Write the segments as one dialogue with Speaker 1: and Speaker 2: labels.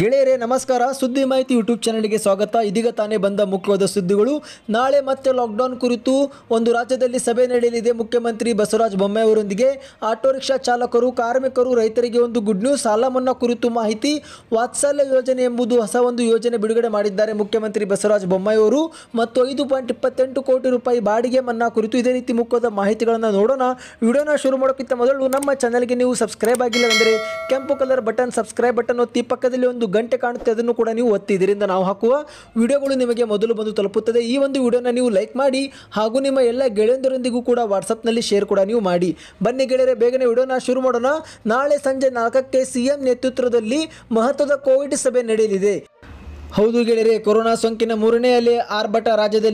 Speaker 1: ಗೆಳೆಯರೇ ನಮಸ್ಕಾರ ಸುದ್ದಿ ಮಾಹಿತಿ ಯೂಟ್ಯೂಬ್ ಚಾನಲ್ಗೆ ಸ್ವಾಗತ ಇದೀಗ ತಾನೇ ಬಂದ ಮುಖ್ಯವಾದ ಸುದ್ದಿಗಳು ನಾಳೆ ಮತ್ತೆ ಲಾಕ್ಡೌನ್ ಕುರಿತು ಒಂದು ರಾಜ್ಯದಲ್ಲಿ ಸಭೆ ನಡೆಯಲಿದೆ ಮುಖ್ಯಮಂತ್ರಿ ಬಸವರಾಜ ಬೊಮ್ಮಾಯಿಯವರೊಂದಿಗೆ ಆಟೋ ರಿಕ್ಷಾ ಚಾಲಕರು ಕಾರ್ಮಿಕರು ರೈತರಿಗೆ ಒಂದು ಗುಡ್ ನ್ಯೂಸ್ ಸಾಲ ಮನ್ನಾ ಕುರಿತು ಮಾಹಿತಿ ವಾತ್ಸಲ್ಯ ಯೋಜನೆ ಎಂಬುದು ಹೊಸ ಒಂದು ಯೋಜನೆ ಬಿಡುಗಡೆ ಮಾಡಿದ್ದಾರೆ ಮುಖ್ಯಮಂತ್ರಿ ಬಸವರಾಜ ಬೊಮ್ಮಾಯಿಯವರು ಮತ್ತು ಐದು ಪಾಯಿಂಟ್ ಇಪ್ಪತ್ತೆಂಟು ಕೋಟಿ ರೂಪಾಯಿ ಬಾಡಿಗೆ ಮನ್ನಾ ಕುರಿತು ಇದೇ ರೀತಿ ಮುಖ್ಯವಾದ ಮಾಹಿತಿಗಳನ್ನು ನೋಡೋಣ ವಿಡಿಯೋನ ಶುರು ಮಾಡೋಕ್ಕಿಂತ ಮೊದಲು ನಮ್ಮ ಚಾನಲ್ಗೆ ನೀವು ಸಬ್ಸ್ಕ್ರೈಬ್ ಆಗಿಲ್ಲ ಅಂದರೆ ಕೆಂಪು ಕಲರ್ ಬಟನ್ ಸಬ್ಸ್ಕ್ರೈಬ್ ಬಟನ್ ಒತ್ತಿ ಪಕ್ಕದಲ್ಲಿ ಒಂದು ಒಂದು ಗಂಟೆ ಕಾಣುತ್ತೆ ಅದನ್ನು ಕೂಡ ನೀವು ಒತ್ತಿ ಇದರಿಂದ ನಾವು ಹಾಕುವ ವಿಡಿಯೋಗಳು ನಿಮಗೆ ಮೊದಲು ಬಂದು ತಲುಪುತ್ತದೆ ಈ ಒಂದು ವಿಡಿಯೋನ ನೀವು ಲೈಕ್ ಮಾಡಿ ಹಾಗೂ ನಿಮ್ಮ ಎಲ್ಲ ಗೆಳೆಯಂದರೊಂದಿಗೂ ಕೂಡ ವಾಟ್ಸಪ್ನಲ್ಲಿ ಶೇರ್ ಕೂಡ ನೀವು ಮಾಡಿ ಬನ್ನಿ ಗೆಳೆಯರೆ ಬೇಗನೆ ವಿಡಿಯೋನ ಶುರು ಮಾಡೋಣ ನಾಳೆ ಸಂಜೆ ನಾಲ್ಕಕ್ಕೆ ಸಿಎಂ ನೇತೃತ್ವದಲ್ಲಿ ಮಹತ್ವದ ಕೋವಿಡ್ ಸಭೆ ನಡೆಯಲಿದೆ ಹೌದು ಗೆಳೆಯರೆ ಕೊರೋನಾ ಸೋಂಕಿನ ಮೂರನೇ ಅಲೆ ಆರ್ಭಟ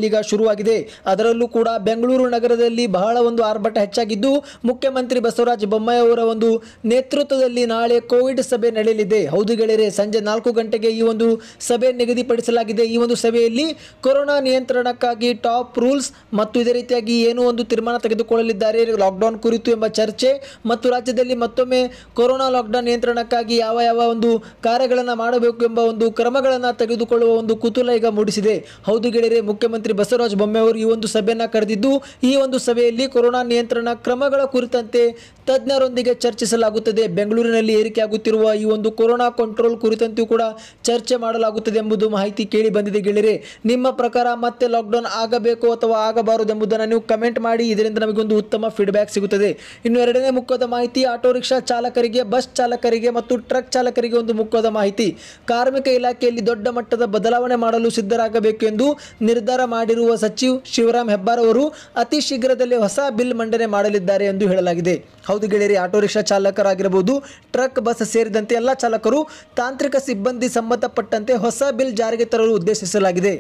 Speaker 1: ಈಗ ಶುರುವಾಗಿದೆ ಅದರಲ್ಲೂ ಕೂಡ ಬೆಂಗಳೂರು ನಗರದಲ್ಲಿ ಬಹಳ ಒಂದು ಆರ್ಭಟ ಹೆಚ್ಚಾಗಿದ್ದು ಮುಖ್ಯಮಂತ್ರಿ ಬಸವರಾಜ ಬೊಮ್ಮಾಯಿ ಅವರ ಒಂದು ನೇತೃತ್ವದಲ್ಲಿ ನಾಳೆ ಕೋವಿಡ್ ಸಭೆ ನಡೆಯಲಿದೆ ಹೌದು ಗೆಳೆಯರೆ ಸಂಜೆ ನಾಲ್ಕು ಗಂಟೆಗೆ ಈ ಒಂದು ಸಭೆ ನಿಗದಿಪಡಿಸಲಾಗಿದೆ ಈ ಒಂದು ಸಭೆಯಲ್ಲಿ ಕೊರೋನಾ ನಿಯಂತ್ರಣಕ್ಕಾಗಿ ಟಾಪ್ ರೂಲ್ಸ್ ಮತ್ತು ಇದೇ ರೀತಿಯಾಗಿ ಏನು ಒಂದು ತೀರ್ಮಾನ ತೆಗೆದುಕೊಳ್ಳಲಿದ್ದಾರೆ ಲಾಕ್ಡೌನ್ ಕುರಿತು ಎಂಬ ಚರ್ಚೆ ಮತ್ತು ರಾಜ್ಯದಲ್ಲಿ ಮತ್ತೊಮ್ಮೆ ಕೊರೋನಾ ಲಾಕ್ಡೌನ್ ನಿಯಂತ್ರಣಕ್ಕಾಗಿ ಯಾವ ಯಾವ ಒಂದು ಕಾರ್ಯಗಳನ್ನು ಮಾಡಬೇಕು ಎಂಬ ಒಂದು ಕ್ರಮಗಳನ್ನು ತೆಗೆದುಕೊಳ್ಳುವ ಒಂದು ಕುತೂಹಲ ಈಗ ಮೂಡಿಸಿದೆ ಹೌದು ಗೆಳೆಯರೆ ಮುಖ್ಯಮಂತ್ರಿ ಬಸವರಾಜ ಅವರು ಈ ಒಂದು ಸಭೆಯನ್ನು ಕರೆದಿದ್ದು ಈ ಒಂದು ಸಭೆಯಲ್ಲಿ ಕೊರೋನಾ ನಿಯಂತ್ರಣ ಕ್ರಮಗಳ ಕುರಿತಂತೆ ತಜ್ಞರೊಂದಿಗೆ ಚರ್ಚಿಸಲಾಗುತ್ತದೆ ಬೆಂಗಳೂರಿನಲ್ಲಿ ಏರಿಕೆಯಾಗುತ್ತಿರುವ ಈ ಒಂದು ಕೊರೋನಾ ಕಂಟ್ರೋಲ್ ಕುರಿತಂತೆ ಕೂಡ ಚರ್ಚೆ ಮಾಡಲಾಗುತ್ತದೆ ಎಂಬುದು ಮಾಹಿತಿ ಕೇಳಿ ಬಂದಿದೆ ಗೆಳೆಯರೆ ನಿಮ್ಮ ಪ್ರಕಾರ ಮತ್ತೆ ಲಾಕ್ಡೌನ್ ಆಗಬೇಕು ಅಥವಾ ಆಗಬಾರದು ಎಂಬುದನ್ನು ನೀವು ಕಮೆಂಟ್ ಮಾಡಿ ಇದರಿಂದ ನಮಗೆ ಒಂದು ಉತ್ತಮ ಫೀಡ್ಬ್ಯಾಕ್ ಸಿಗುತ್ತದೆ ಇನ್ನು ಎರಡನೇ ಮುಖ್ಯದ ಮಾಹಿತಿ ಆಟೋ ರಿಕ್ಷಾ ಚಾಲಕರಿಗೆ ಬಸ್ ಚಾಲಕರಿಗೆ ಮತ್ತು ಟ್ರಕ್ ಚಾಲಕರಿಗೆ ಒಂದು ಮುಖ್ಯದ ಮಾಹಿತಿ ಕಾರ್ಮಿಕ ಇಲಾಖೆಯಲ್ಲಿ ದೊಡ್ಡ ಮಟ್ಟದ ಬದಲಾವಣೆ ಮಾಡಲು ಸಿದ್ಧರಾಗಬೇಕು ಎಂದು ನಿರ್ಧಾರ ಮಾಡಿರುವ ಸಚಿವ ಶಿವರಾಮ್ ಹೆಬ್ಬಾರ್ ಅವರು ಅತಿ ಶೀಘ್ರದಲ್ಲಿ ಹೊಸ ಬಿಲ್ ಮಂಡನೆ ಮಾಡಲಿದ್ದಾರೆ ಎಂದು ಹೇಳಲಾಗಿದೆ ಹೌದು ಗೆಳೆಯರಿ ಆಟೋ ರಿಕ್ಷಾ ಚಾಲಕರಾಗಿರಬಹುದು ಟ್ರಕ್ ಬಸ್ ಸೇರಿದಂತೆ ಎಲ್ಲ ಚಾಲಕರು ತಾಂತ್ರಿಕ ಸಿಬ್ಬಂದಿ ಸಂಬಂಧಪಟ್ಟಂತೆ ಹೊಸ ಬಿಲ್ ಜಾರಿಗೆ ತರಲು ಉದ್ದೇಶಿಸಲಾಗಿದೆ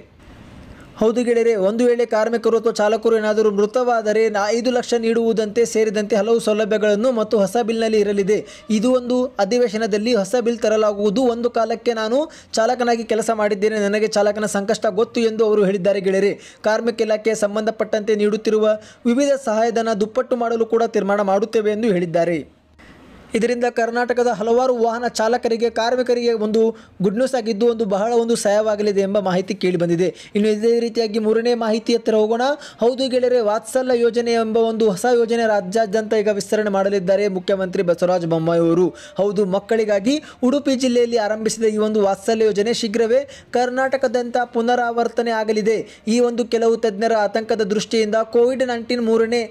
Speaker 1: ಹೌದು ಗೆಳೆಯರೆ ಒಂದು ವೇಳೆ ಕಾರ್ಮಿಕರು ಅಥವಾ ಚಾಲಕರು ಏನಾದರೂ ಮೃತವಾದರೆ ಐದು ಲಕ್ಷ ನೀಡುವುದಂತೆ ಸೇರಿದಂತೆ ಹಲವು ಸೌಲಭ್ಯಗಳನ್ನು ಮತ್ತು ಹೊಸ ಬಿಲ್ನಲ್ಲಿ ಇರಲಿದೆ ಇದು ಒಂದು ಅಧಿವೇಶನದಲ್ಲಿ ಹೊಸ ಬಿಲ್ ತರಲಾಗುವುದು ಒಂದು ಕಾಲಕ್ಕೆ ನಾನು ಚಾಲಕನಾಗಿ ಕೆಲಸ ಮಾಡಿದ್ದೇನೆ ನನಗೆ ಚಾಲಕನ ಸಂಕಷ್ಟ ಗೊತ್ತು ಎಂದು ಅವರು ಹೇಳಿದ್ದಾರೆ ಗೆಳೆಯರೆ ಕಾರ್ಮಿಕ ಇಲಾಖೆ ಸಂಬಂಧಪಟ್ಟಂತೆ ನೀಡುತ್ತಿರುವ ವಿವಿಧ ಸಹಾಯಧನ ದುಪ್ಪಟ್ಟು ಮಾಡಲು ಕೂಡ ತೀರ್ಮಾನ ಮಾಡುತ್ತೇವೆ ಎಂದು ಹೇಳಿದ್ದಾರೆ ಇದರಿಂದ ಕರ್ನಾಟಕದ ಹಲವಾರು ವಾಹನ ಚಾಲಕರಿಗೆ ಕಾರ್ಮಿಕರಿಗೆ ಒಂದು ಗುಡ್ ನ್ಯೂಸ್ ಆಗಿದ್ದು ಒಂದು ಬಹಳ ಒಂದು ಸಹಾಯವಾಗಲಿದೆ ಎಂಬ ಮಾಹಿತಿ ಕೇಳಿಬಂದಿದೆ ಇನ್ನು ಇದೇ ರೀತಿಯಾಗಿ ಮೂರನೇ ಮಾಹಿತಿ ಹತ್ತಿರ ಹೋಗೋಣ ಹೌದು ಗೆಳೆಯರೆ ವಾತ್ಸಲ್ಯ ಯೋಜನೆ ಎಂಬ ಒಂದು ಹೊಸ ಯೋಜನೆ ರಾಜ್ಯಾದ್ಯಂತ ಈಗ ವಿಸ್ತರಣೆ ಮಾಡಲಿದ್ದಾರೆ ಮುಖ್ಯಮಂತ್ರಿ ಬಸವರಾಜ ಬೊಮ್ಮಾಯಿ ಅವರು ಹೌದು ಮಕ್ಕಳಿಗಾಗಿ ಉಡುಪಿ ಜಿಲ್ಲೆಯಲ್ಲಿ ಆರಂಭಿಸಿದ ಈ ಒಂದು ವಾತ್ಸಲ್ಯ ಯೋಜನೆ ಶೀಘ್ರವೇ ಕರ್ನಾಟಕದಂತ ಪುನರಾವರ್ತನೆ ಆಗಲಿದೆ ಈ ಒಂದು ಕೆಲವು ತಜ್ಞರ ಆತಂಕದ ದೃಷ್ಟಿಯಿಂದ ಕೋವಿಡ್ ನೈನ್ಟೀನ್ ಮೂರನೇ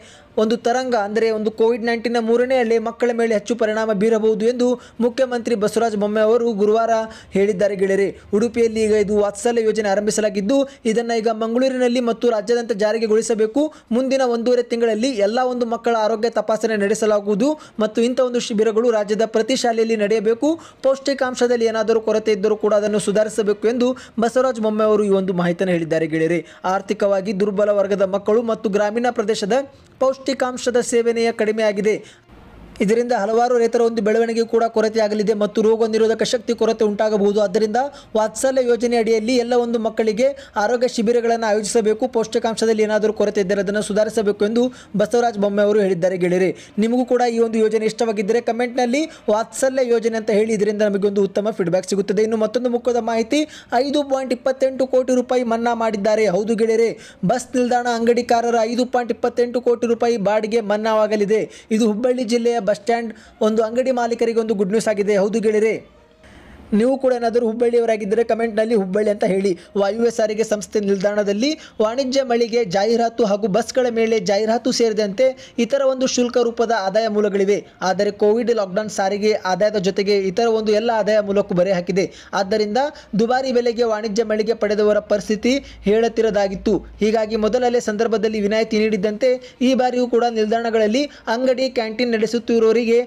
Speaker 1: ಒಂದು ತರಂಗ ಅಂದರೆ ಒಂದು ಕೋವಿಡ್ ನೈನ್ಟೀನ್ನ ಮೂರನೇ ಅಲೆ ಮಕ್ಕಳ ಮೇಲೆ ಹೆಚ್ಚು ಪರಿಣಾಮ ಬೀರಬಹುದು ಎಂದು ಮುಖ್ಯಮಂತ್ರಿ ಬಸವರಾಜ ಬೊಮ್ಮೆ ಅವರು ಗುರುವಾರ ಹೇಳಿದ್ದಾರೆ ಗೆಳೆಯರೆ ಉಡುಪಿಯಲ್ಲಿ ಈಗ ಇದು ವಾತ್ಸಲ್ಯ ಯೋಜನೆ ಆರಂಭಿಸಲಾಗಿದ್ದು ಇದನ್ನು ಈಗ ಮಂಗಳೂರಿನಲ್ಲಿ ಮತ್ತು ರಾಜ್ಯಾದ್ಯಂತ ಜಾರಿಗೆಗೊಳಿಸಬೇಕು ಮುಂದಿನ ಒಂದೂವರೆ ತಿಂಗಳಲ್ಲಿ ಎಲ್ಲ ಒಂದು ಮಕ್ಕಳ ಆರೋಗ್ಯ ತಪಾಸಣೆ ನಡೆಸಲಾಗುವುದು ಮತ್ತು ಇಂಥ ಒಂದು ಶಿಬಿರಗಳು ರಾಜ್ಯದ ಪ್ರತಿ ಶಾಲೆಯಲ್ಲಿ ನಡೆಯಬೇಕು ಪೌಷ್ಟಿಕಾಂಶದಲ್ಲಿ ಏನಾದರೂ ಕೊರತೆ ಇದ್ದರೂ ಕೂಡ ಅದನ್ನು ಸುಧಾರಿಸಬೇಕು ಎಂದು ಬಸವರಾಜ ಬೊಮ್ಮಾಯಿ ಅವರು ಈ ಒಂದು ಮಾಹಿತಿಯನ್ನು ಹೇಳಿದ್ದಾರೆ ಗೆಳೆಯರೆ ಆರ್ಥಿಕವಾಗಿ ದುರ್ಬಲ ವರ್ಗದ ಮಕ್ಕಳು ಮತ್ತು ಗ್ರಾಮೀಣ ಪ್ರದೇಶದ ಪೌಷ್ಟಿಕ ಪೌಷ್ಟಿಕಾಂಶದ ಸೇವನೆಯ ಕಡಿಮೆಯಾಗಿದೆ ಇದರಿಂದ ಹಲವಾರು ರೈತರ ಒಂದು ಬೆಳವಣಿಗೆ ಕೂಡ ಕೊರತೆಯಾಗಲಿದೆ ಮತ್ತು ರೋಗ ನಿರೋಧಕ ಶಕ್ತಿ ಕೊರತೆ ಉಂಟಾಗಬಹುದು ಆದ್ದರಿಂದ ವಾತ್ಸಲ್ಯ ಯೋಜನೆ ಅಡಿಯಲ್ಲಿ ಎಲ್ಲ ಒಂದು ಮಕ್ಕಳಿಗೆ ಆರೋಗ್ಯ ಶಿಬಿರಗಳನ್ನು ಆಯೋಜಿಸಬೇಕು ಪೌಷ್ಟಿಕಾಂಶದಲ್ಲಿ ಏನಾದರೂ ಕೊರತೆ ಇದ್ದರೆ ಅದನ್ನು ಸುಧಾರಿಸಬೇಕು ಎಂದು ಬಸವರಾಜ ಅವರು ಹೇಳಿದ್ದಾರೆ ಗೆಳೆಯರೆ ನಿಮಗೂ ಕೂಡ ಈ ಒಂದು ಯೋಜನೆ ಇಷ್ಟವಾಗಿದ್ದರೆ ಕಮೆಂಟ್ನಲ್ಲಿ ವಾತ್ಸಲ್ಯ ಯೋಜನೆ ಅಂತ ಹೇಳಿ ಇದರಿಂದ ನಮಗೆ ಒಂದು ಉತ್ತಮ ಫೀಡ್ಬ್ಯಾಕ್ ಸಿಗುತ್ತದೆ ಇನ್ನು ಮತ್ತೊಂದು ಮುಖ್ಯದ ಮಾಹಿತಿ ಐದು ಪಾಯಿಂಟ್ ಇಪ್ಪತ್ತೆಂಟು ಕೋಟಿ ರೂಪಾಯಿ ಮನ್ನಾ ಮಾಡಿದ್ದಾರೆ ಹೌದು ಗೆಳೆಯರೆ ಬಸ್ ನಿಲ್ದಾಣ ಅಂಗಡಿಕಾರರ ಐದು ಪಾಯಿಂಟ್ ಇಪ್ಪತ್ತೆಂಟು ಕೋಟಿ ರೂಪಾಯಿ ಬಾಡಿಗೆ ಮನ್ನಾವಾಗಲಿದೆ ಇದು ಹುಬ್ಬಳ್ಳಿ ಜಿಲ್ಲೆಯ ಬಸ್ ಸ್ಟ್ಯಾಂಡ್ ಒಂದು ಅಂಗಡಿ ಮಾಲೀಕರಿಗೆ ಒಂದು ಗುಡ್ ನ್ಯೂಸ್ ಆಗಿದೆ ಹೌದು ಗೆಳೆಯರೇ ನೀವು ಕೂಡ ಏನಾದರೂ ಹುಬ್ಬಳ್ಳಿಯವರಾಗಿದ್ದರೆ ಕಮೆಂಟ್ನಲ್ಲಿ ಹುಬ್ಬಳ್ಳಿ ಅಂತ ಹೇಳಿ ವಾಯುವ್ಯ ಸಾರಿಗೆ ಸಂಸ್ಥೆ ನಿಲ್ದಾಣದಲ್ಲಿ ವಾಣಿಜ್ಯ ಮಳಿಗೆ ಜಾಹೀರಾತು ಹಾಗೂ ಬಸ್ಗಳ ಮೇಲೆ ಜಾಹೀರಾತು ಸೇರಿದಂತೆ ಇತರ ಒಂದು ಶುಲ್ಕ ರೂಪದ ಆದಾಯ ಮೂಲಗಳಿವೆ ಆದರೆ ಕೋವಿಡ್ ಲಾಕ್ಡೌನ್ ಸಾರಿಗೆ ಆದಾಯದ ಜೊತೆಗೆ ಇತರ ಒಂದು ಎಲ್ಲ ಆದಾಯ ಮೂಲಕ್ಕೂ ಬರೆ ಹಾಕಿದೆ ಆದ್ದರಿಂದ ದುಬಾರಿ ಬೆಲೆಗೆ ವಾಣಿಜ್ಯ ಮಳಿಗೆ ಪಡೆದವರ ಪರಿಸ್ಥಿತಿ ಹೇಳುತ್ತಿರದಾಗಿತ್ತು ಹೀಗಾಗಿ ಮೊದಲಲ್ಲೇ ಸಂದರ್ಭದಲ್ಲಿ ವಿನಾಯಿತಿ ನೀಡಿದ್ದಂತೆ ಈ ಬಾರಿಯೂ ಕೂಡ ನಿಲ್ದಾಣಗಳಲ್ಲಿ ಅಂಗಡಿ ಕ್ಯಾಂಟೀನ್ ನಡೆಸುತ್ತಿರುವವರಿಗೆ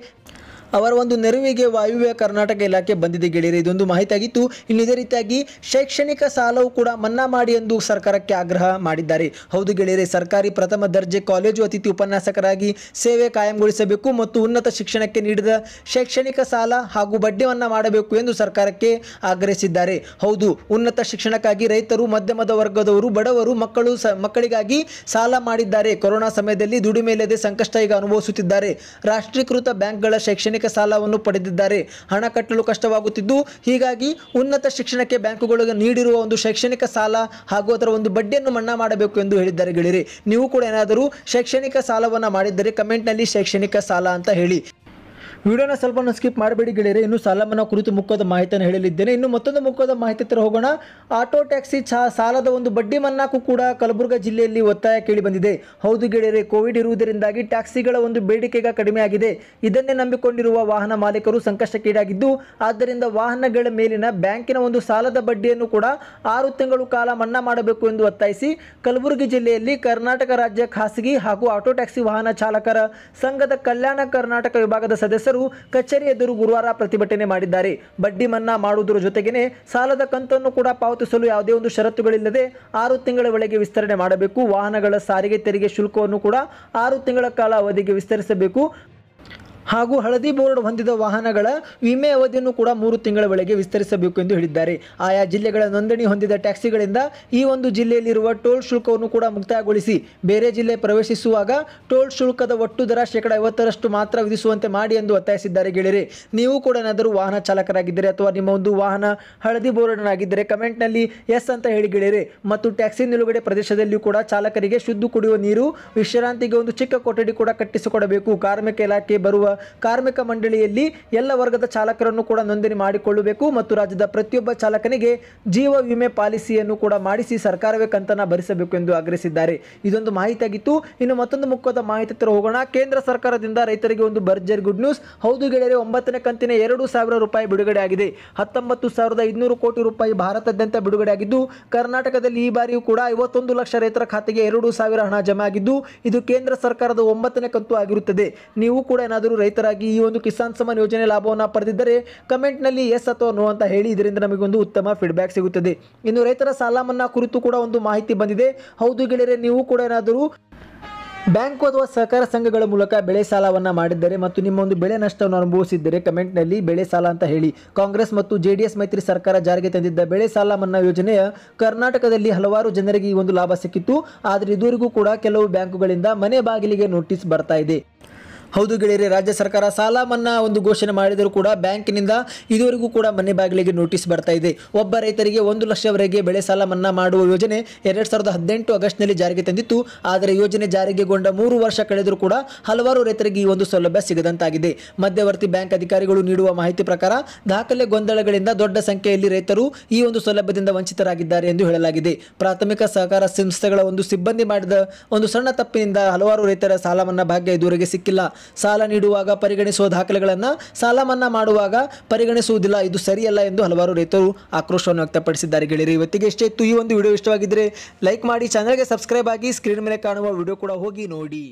Speaker 1: ಅವರ ಒಂದು ನೆರವಿಗೆ ವಾಯುವ್ಯ ಕರ್ನಾಟಕ ಇಲಾಖೆ ಬಂದಿದೆ ಗೆಳೆಯರೆ ಇದೊಂದು ಮಾಹಿತಿ ಆಗಿತ್ತು ಇದೇ ರೀತಿಯಾಗಿ ಶೈಕ್ಷಣಿಕ ಸಾಲವು ಕೂಡ ಮನ್ನಾ ಮಾಡಿ ಎಂದು ಸರ್ಕಾರಕ್ಕೆ ಆಗ್ರಹ ಮಾಡಿದ್ದಾರೆ ಹೌದು ಗೆಳೆಯರೆ ಸರ್ಕಾರಿ ಪ್ರಥಮ ದರ್ಜೆ ಕಾಲೇಜು ಅತಿಥಿ ಉಪನ್ಯಾಸಕರಾಗಿ ಸೇವೆ ಕಾಯಂಗೊಳಿಸಬೇಕು ಮತ್ತು ಉನ್ನತ ಶಿಕ್ಷಣಕ್ಕೆ ನೀಡಿದ ಶೈಕ್ಷಣಿಕ ಸಾಲ ಹಾಗೂ ಬಡ್ಡಿವನ್ನು ಮಾಡಬೇಕು ಎಂದು ಸರ್ಕಾರಕ್ಕೆ ಆಗ್ರಹಿಸಿದ್ದಾರೆ ಹೌದು ಉನ್ನತ ಶಿಕ್ಷಣಕ್ಕಾಗಿ ರೈತರು ಮಧ್ಯಮದ ವರ್ಗದವರು ಬಡವರು ಮಕ್ಕಳು ಮಕ್ಕಳಿಗಾಗಿ ಸಾಲ ಮಾಡಿದ್ದಾರೆ ಕೊರೋನಾ ಸಮಯದಲ್ಲಿ ದುಡಿಮೆ ಇಲ್ಲದೆ ಸಂಕಷ್ಟ ಈಗ ಅನುಭವಿಸುತ್ತಿದ್ದಾರೆ ರಾಷ್ಟ್ರೀಕೃತ ಬ್ಯಾಂಕ್ಗಳ ಶೈಕ್ಷಣಿಕ ಶೈಕ್ಷಣಿಕ ಸಾಲವನ್ನು ಪಡೆದಿದ್ದಾರೆ ಹಣ ಕಟ್ಟಲು ಕಷ್ಟವಾಗುತ್ತಿದ್ದು ಹೀಗಾಗಿ ಉನ್ನತ ಶಿಕ್ಷಣಕ್ಕೆ ಬ್ಯಾಂಕುಗಳು ನೀಡಿರುವ ಒಂದು ಶೈಕ್ಷಣಿಕ ಸಾಲ ಹಾಗೂ ಅದರ ಒಂದು ಬಡ್ಡಿಯನ್ನು ಮನ್ನಾ ಮಾಡಬೇಕು ಎಂದು ಹೇಳಿದ್ದಾರೆ ಗೆಳೆಯರಿ ನೀವು ಕೂಡ ಏನಾದರೂ ಶೈಕ್ಷಣಿಕ ಸಾಲವನ್ನು ಮಾಡಿದ್ದರೆ ಕಮೆಂಟ್ನಲ್ಲಿ ಶೈಕ್ಷಣಿಕ ಸಾಲ ಅಂತ ಹೇಳಿ ವಿಡಿಯೋನ ಸ್ವಲ್ಪ ಸ್ಕಿಪ್ ಮಾಡಬೇಡಿ ಗೆಳೆಯರೆ ಇನ್ನು ಸಾಲ ಮನ್ನಾ ಕುರಿತು ಮುಖ್ಯದ ಮಾಹಿತಿಯನ್ನು ಹೇಳಲಿದ್ದೇನೆ ಇನ್ನು ಮತ್ತೊಂದು ಮುಖ್ಯದ ಮಾಹಿತಿ ತರ ಹೋಗೋಣ ಆಟೋ ಟ್ಯಾಕ್ಸಿ ಚಾ ಸಾಲದ ಒಂದು ಬಡ್ಡಿ ಮನ್ನಾಕ್ಕೂ ಕೂಡ ಕಲಬುರಗಿ ಜಿಲ್ಲೆಯಲ್ಲಿ ಒತ್ತಾಯ ಕೇಳಿ ಬಂದಿದೆ ಹೌದು ಗೆಳೆಯರೆ ಕೋವಿಡ್ ಇರುವುದರಿಂದಾಗಿ ಟ್ಯಾಕ್ಸಿಗಳ ಒಂದು ಬೇಡಿಕೆಗ ಕಡಿಮೆಯಾಗಿದೆ ಇದನ್ನೇ ನಂಬಿಕೊಂಡಿರುವ ವಾಹನ ಮಾಲೀಕರು ಸಂಕಷ್ಟಕ್ಕೀಡಾಗಿದ್ದು ಆದ್ದರಿಂದ ವಾಹನಗಳ ಮೇಲಿನ ಬ್ಯಾಂಕಿನ ಒಂದು ಸಾಲದ ಬಡ್ಡಿಯನ್ನು ಕೂಡ ಆರು ತಿಂಗಳು ಕಾಲ ಮನ್ನಾ ಮಾಡಬೇಕು ಎಂದು ಒತ್ತಾಯಿಸಿ ಕಲಬುರಗಿ ಜಿಲ್ಲೆಯಲ್ಲಿ ಕರ್ನಾಟಕ ರಾಜ್ಯ ಖಾಸಗಿ ಹಾಗೂ ಆಟೋ ಟ್ಯಾಕ್ಸಿ ವಾಹನ ಚಾಲಕರ ಸಂಘದ ಕಲ್ಯಾಣ ಕರ್ನಾಟಕ ವಿಭಾಗದ ಸದಸ್ಯ ಸದಸ್ಯರು ಕಚೇರಿ ಎದುರು ಗುರುವಾರ ಪ್ರತಿಭಟನೆ ಮಾಡಿದ್ದಾರೆ ಬಡ್ಡಿ ಮನ್ನಾ ಮಾಡುವುದರ ಜೊತೆಗೇನೆ ಸಾಲದ ಕಂತನ್ನು ಕೂಡ ಪಾವತಿಸಲು ಯಾವುದೇ ಒಂದು ಷರತ್ತುಗಳಿಲ್ಲದೆ ಆರು ತಿಂಗಳ ಒಳಗೆ ವಿಸ್ತರಣೆ ಮಾಡಬೇಕು ವಾಹನಗಳ ಸಾರಿಗೆ ತೆರಿಗೆ ಶುಲ್ಕವನ್ನು ಕೂಡ ಆರು ತಿಂಗಳ ಕಾಲ ಅವಧಿಗೆ ವಿಸ್ತರಿಸಬೇಕು ಹಾಗೂ ಹಳದಿ ಬೋರ್ಡ್ ಹೊಂದಿದ ವಾಹನಗಳ ವಿಮೆ ಅವಧಿಯನ್ನು ಕೂಡ ಮೂರು ತಿಂಗಳ ಒಳಗೆ ವಿಸ್ತರಿಸಬೇಕು ಎಂದು ಹೇಳಿದ್ದಾರೆ ಆಯಾ ಜಿಲ್ಲೆಗಳ ನೋಂದಣಿ ಹೊಂದಿದ ಟ್ಯಾಕ್ಸಿಗಳಿಂದ ಈ ಒಂದು ಜಿಲ್ಲೆಯಲ್ಲಿರುವ ಟೋಲ್ ಶುಲ್ಕವನ್ನು ಕೂಡ ಮುಕ್ತಾಯಗೊಳಿಸಿ ಬೇರೆ ಜಿಲ್ಲೆ ಪ್ರವೇಶಿಸುವಾಗ ಟೋಲ್ ಶುಲ್ಕದ ಒಟ್ಟು ದರ ಶೇಕಡ ಐವತ್ತರಷ್ಟು ಮಾತ್ರ ವಿಧಿಸುವಂತೆ ಮಾಡಿ ಎಂದು ಒತ್ತಾಯಿಸಿದ್ದಾರೆ ಗೆಳೆಯರೆ ನೀವು ಕೂಡ ಏನಾದರೂ ವಾಹನ ಚಾಲಕರಾಗಿದ್ದರೆ ಅಥವಾ ನಿಮ್ಮ ಒಂದು ವಾಹನ ಹಳದಿ ಬೋರ್ಡ್ನಾಗಿದ್ದರೆ ಕಮೆಂಟ್ನಲ್ಲಿ ಎಸ್ ಅಂತ ಹೇಳಿ ಗೆಳೆಯರೆ ಮತ್ತು ಟ್ಯಾಕ್ಸಿ ನಿಲುಗಡೆ ಪ್ರದೇಶದಲ್ಲಿಯೂ ಕೂಡ ಚಾಲಕರಿಗೆ ಶುದ್ಧ ಕುಡಿಯುವ ನೀರು ವಿಶ್ರಾಂತಿಗೆ ಒಂದು ಚಿಕ್ಕ ಕೊಠಡಿ ಕೂಡ ಕಟ್ಟಿಸಿಕೊಡಬೇಕು ಕಾರ್ಮಿಕ ಇಲಾಖೆ ಬರುವ ಕಾರ್ಮಿಕ ಮಂಡಳಿಯಲ್ಲಿ ಎಲ್ಲ ವರ್ಗದ ಚಾಲಕರನ್ನು ಕೂಡ ನೋಂದಣಿ ಮಾಡಿಕೊಳ್ಳಬೇಕು ಮತ್ತು ರಾಜ್ಯದ ಪ್ರತಿಯೊಬ್ಬ ಚಾಲಕನಿಗೆ ಜೀವ ವಿಮೆ ಪಾಲಿಸಿಯನ್ನು ಕೂಡ ಮಾಡಿಸಿ ಸರ್ಕಾರವೇ ಕಂತನ ಭರಿಸಬೇಕು ಎಂದು ಆಗ್ರಹಿಸಿದ್ದಾರೆ ಇದೊಂದು ಮಾಹಿತಿಯಾಗಿತ್ತು ಇನ್ನು ಮತ್ತೊಂದು ಮುಖ್ಯವಾದ ಮಾಹಿತಿ ತರ ಹೋಗೋಣ ಕೇಂದ್ರ ಸರ್ಕಾರದಿಂದ ರೈತರಿಗೆ ಒಂದು ಭರ್ಜರಿ ಗುಡ್ ನ್ಯೂಸ್ ಹೌದು ಗೆಳೆಯರೆ ಒಂಬತ್ತನೇ ಕಂತಿನ ಎರಡು ಸಾವಿರ ರೂಪಾಯಿ ಬಿಡುಗಡೆ ಆಗಿದೆ ಹತ್ತೊಂಬತ್ತು ಸಾವಿರದ ಐದುನೂರು ಕೋಟಿ ರೂಪಾಯಿ ಭಾರತದಂತ ಬಿಡುಗಡೆ ಆಗಿದ್ದು ಕರ್ನಾಟಕದಲ್ಲಿ ಈ ಬಾರಿಯೂ ಕೂಡ ಐವತ್ತೊಂದು ಲಕ್ಷ ರೈತರ ಖಾತೆಗೆ ಎರಡು ಸಾವಿರ ಹಣ ಜಮಾ ಆಗಿದ್ದು ಇದು ಕೇಂದ್ರ ಸರ್ಕಾರದ ಒಂಬತ್ತನೇ ಕಂತು ಆಗಿರುತ್ತದೆ ನೀವು ಕೂಡ ಏನಾದರೂ ರೈತರಾಗಿ ಈ ಒಂದು ಕಿಸಾನ್ ಸಮ್ಮಾನ್ ಯೋಜನೆ ಲಾಭವನ್ನು ಪಡೆದಿದ್ದರೆ ಕಮೆಂಟ್ನಲ್ಲಿ ಎಸ್ ಅಥವಾ ನೋ ಅಂತ ಹೇಳಿ ಇದರಿಂದ ನಮಗೊಂದು ಉತ್ತಮ ಫೀಡ್ಬ್ಯಾಕ್ ಸಿಗುತ್ತದೆ ಇನ್ನು ರೈತರ ಸಾಲ ಮನ್ನಾ ಕುರಿತು ಕೂಡ ಒಂದು ಮಾಹಿತಿ ಬಂದಿದೆ ಹೌದು ಗೆಳೆಯರೆ ನೀವು ಕೂಡ ಏನಾದರೂ ಬ್ಯಾಂಕು ಅಥವಾ ಸಹಕಾರ ಸಂಘಗಳ ಮೂಲಕ ಬೆಳೆ ಸಾಲವನ್ನು ಮಾಡಿದ್ದರೆ ಮತ್ತು ನಿಮ್ಮ ಒಂದು ಬೆಳೆ ನಷ್ಟವನ್ನು ಅನುಭವಿಸಿದ್ದರೆ ಕಮೆಂಟ್ನಲ್ಲಿ ಬೆಳೆ ಸಾಲ ಅಂತ ಹೇಳಿ ಕಾಂಗ್ರೆಸ್ ಮತ್ತು ಜೆ ಮೈತ್ರಿ ಸರ್ಕಾರ ಜಾರಿಗೆ ತಂದಿದ್ದ ಬೆಳೆ ಸಾಲ ಮನ್ನಾ ಯೋಜನೆಯ ಕರ್ನಾಟಕದಲ್ಲಿ ಹಲವಾರು ಜನರಿಗೆ ಈ ಒಂದು ಲಾಭ ಸಿಕ್ಕಿತ್ತು ಆದರೆ ಇದುವರೆಗೂ ಕೂಡ ಕೆಲವು ಬ್ಯಾಂಕುಗಳಿಂದ ಮನೆ ಬಾಗಿಲಿಗೆ ನೋಟಿಸ್ ಬರ್ತಾ ಇದೆ ಹೌದು ಗೆಳೆಯರೆ ರಾಜ್ಯ ಸರ್ಕಾರ ಸಾಲ ಮನ್ನಾ ಒಂದು ಘೋಷಣೆ ಮಾಡಿದರೂ ಕೂಡ ಬ್ಯಾಂಕಿನಿಂದ ಇದುವರೆಗೂ ಕೂಡ ಮನೆ ಬಾಗಿಲಿಗೆ ನೋಟಿಸ್ ಬರ್ತಾ ಇದೆ ಒಬ್ಬ ರೈತರಿಗೆ ಒಂದು ಲಕ್ಷವರೆಗೆ ಬೆಳೆ ಸಾಲ ಮನ್ನಾ ಮಾಡುವ ಯೋಜನೆ ಎರಡು ಸಾವಿರದ ಹದಿನೆಂಟು ಆಗಸ್ಟ್ನಲ್ಲಿ ಜಾರಿಗೆ ತಂದಿತ್ತು ಆದರೆ ಯೋಜನೆ ಜಾರಿಗೆಗೊಂಡ ಮೂರು ವರ್ಷ ಕಳೆದರೂ ಕೂಡ ಹಲವಾರು ರೈತರಿಗೆ ಈ ಒಂದು ಸೌಲಭ್ಯ ಸಿಗದಂತಾಗಿದೆ ಮಧ್ಯವರ್ತಿ ಬ್ಯಾಂಕ್ ಅಧಿಕಾರಿಗಳು ನೀಡುವ ಮಾಹಿತಿ ಪ್ರಕಾರ ದಾಖಲೆ ಗೊಂದಲಗಳಿಂದ ದೊಡ್ಡ ಸಂಖ್ಯೆಯಲ್ಲಿ ರೈತರು ಈ ಒಂದು ಸೌಲಭ್ಯದಿಂದ ವಂಚಿತರಾಗಿದ್ದಾರೆ ಎಂದು ಹೇಳಲಾಗಿದೆ ಪ್ರಾಥಮಿಕ ಸಹಕಾರ ಸಂಸ್ಥೆಗಳ ಒಂದು ಸಿಬ್ಬಂದಿ ಮಾಡಿದ ಒಂದು ಸಣ್ಣ ತಪ್ಪಿನಿಂದ ಹಲವಾರು ರೈತರ ಸಾಲ ಮನ್ನಾ ಭಾಗ್ಯ ಇದುವರೆಗೆ ಸಿಕ್ಕಿಲ್ಲ ಸಾಲ ನೀಡುವಾಗ ಪರಿಗಣಿಸುವ ದಾಖಲೆಗಳನ್ನು ಸಾಲ ಮನ್ನಾ ಮಾಡುವಾಗ ಪರಿಗಣಿಸುವುದಿಲ್ಲ ಇದು ಸರಿಯಲ್ಲ ಎಂದು ಹಲವಾರು ರೈತರು ಆಕ್ರೋಶವನ್ನು ವ್ಯಕ್ತಪಡಿಸಿದ್ದಾರೆ ಗೆಳೆಯರು ಇವತ್ತಿಗೆ ಇಷ್ಟೇ ಇತ್ತು ಈ ಒಂದು ವಿಡಿಯೋ ಇಷ್ಟವಾಗಿದ್ದರೆ ಲೈಕ್ ಮಾಡಿ ಚಾನಲ್ಗೆ ಸಬ್ಸ್ಕ್ರೈಬ್ ಆಗಿ ಸ್ಕ್ರೀನ್ ಮೇಲೆ ಕಾಣುವ ವಿಡಿಯೋ ಕೂಡ ಹೋಗಿ ನೋಡಿ